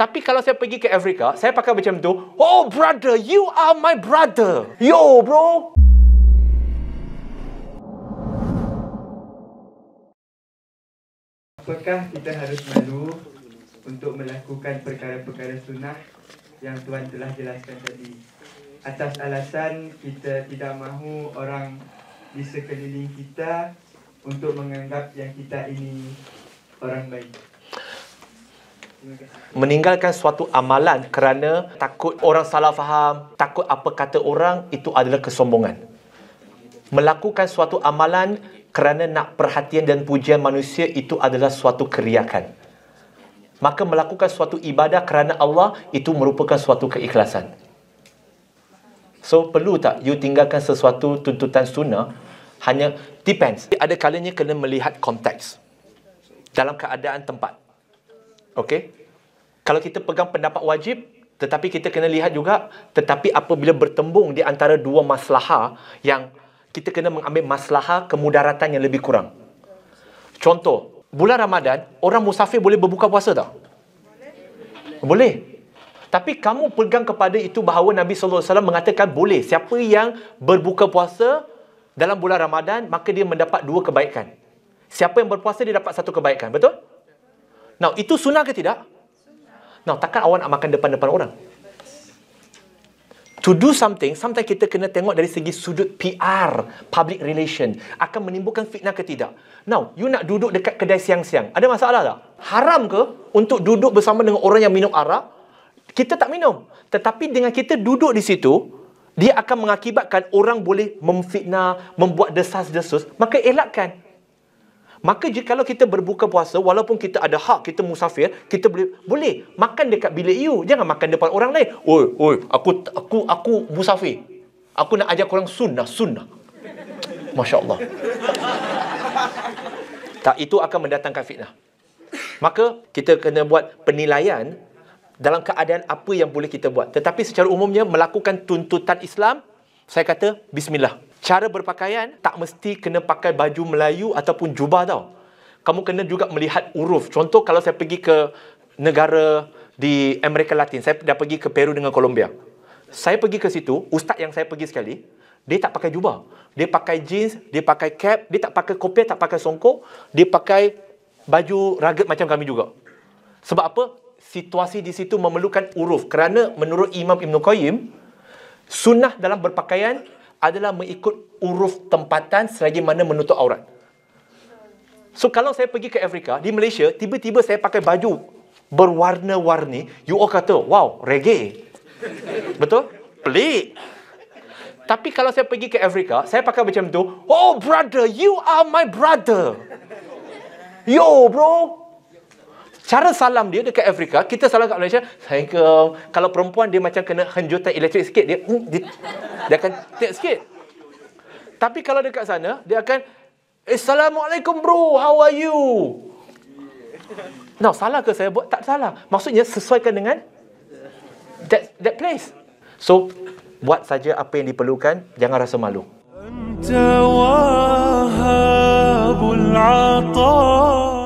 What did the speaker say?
Tapi kalau saya pergi ke Afrika, saya pakai macam tu. Oh brother, you are my brother. Yo bro. Apakah kita harus malu untuk melakukan perkara-perkara sunnah yang Tuhan telah jelaskan tadi? Atas alasan kita tidak mahu orang di sekeliling kita untuk menganggap yang kita ini orang baik meninggalkan suatu amalan kerana takut orang salah faham, takut apa kata orang itu adalah kesombongan. Melakukan suatu amalan kerana nak perhatian dan pujian manusia itu adalah suatu keriakan. Maka melakukan suatu ibadah kerana Allah itu merupakan suatu keikhlasan. So perlu tak you tinggalkan sesuatu tuntutan sunnah hanya depends. Ada kalanya kena melihat konteks. Dalam keadaan tempat Okey. Kalau kita pegang pendapat wajib, tetapi kita kena lihat juga tetapi apabila bertembung di antara dua maslahah yang kita kena mengambil maslahah kemudaratan yang lebih kurang. Contoh, bulan Ramadan orang musafir boleh berbuka puasa tak? Boleh. Tapi kamu pegang kepada itu bahawa Nabi sallallahu alaihi wasallam mengatakan boleh siapa yang berbuka puasa dalam bulan Ramadan maka dia mendapat dua kebaikan. Siapa yang berpuasa dia dapat satu kebaikan, betul? Now, itu sunnah ke tidak? Now, takkan awak nak makan depan-depan orang? To do something, sometimes kita kena tengok dari segi sudut PR, public relation. Akan menimbulkan fitnah ke tidak? Now, you nak duduk dekat kedai siang-siang. Ada masalah tak? Haram ke untuk duduk bersama dengan orang yang minum arak? Kita tak minum. Tetapi dengan kita duduk di situ, dia akan mengakibatkan orang boleh memfitnah, membuat desas-desus. Maka elakkan. Maka jika kalau kita berbuka puasa walaupun kita ada hak kita musafir, kita boleh boleh makan dekat bilik you. Jangan makan depan orang lain. Oi, oi, aku aku aku musafir. Aku nak ajar korang sunnah, sunnah. Masya-Allah. Tak itu akan mendatangkan fitnah. Maka kita kena buat penilaian dalam keadaan apa yang boleh kita buat. Tetapi secara umumnya melakukan tuntutan Islam, saya kata bismillah. Cara berpakaian tak mesti kena pakai baju Melayu ataupun jubah tau. Kamu kena juga melihat uruf. Contoh kalau saya pergi ke negara di Amerika Latin, saya dah pergi ke Peru dengan Colombia. Saya pergi ke situ, ustaz yang saya pergi sekali, dia tak pakai jubah. Dia pakai jeans, dia pakai cap, dia tak pakai kopi, tak pakai songkok, dia pakai baju ragut macam kami juga. Sebab apa? Situasi di situ memerlukan uruf. Kerana menurut Imam Ibn Qayyim, sunnah dalam berpakaian adalah mengikut uruf tempatan selagi mana menutup aurat. So kalau saya pergi ke Afrika, di Malaysia, tiba-tiba saya pakai baju berwarna-warni, you all kata, wow, reggae. Betul? Pelik. Tapi kalau saya pergi ke Afrika, saya pakai macam tu, oh brother, you are my brother. Yo bro, cara salam dia dekat Afrika, kita salam kat Malaysia, Assalamualaikum. Kalau perempuan dia macam kena henjutan elektrik sikit, dia, hmm, dia, dia akan tek sikit. Tapi kalau dekat sana, dia akan, Assalamualaikum bro, how are you? Now, salah ke saya buat? Tak salah. Maksudnya, sesuaikan dengan that, that place. So, buat saja apa yang diperlukan, jangan rasa malu. Antawahabul Atah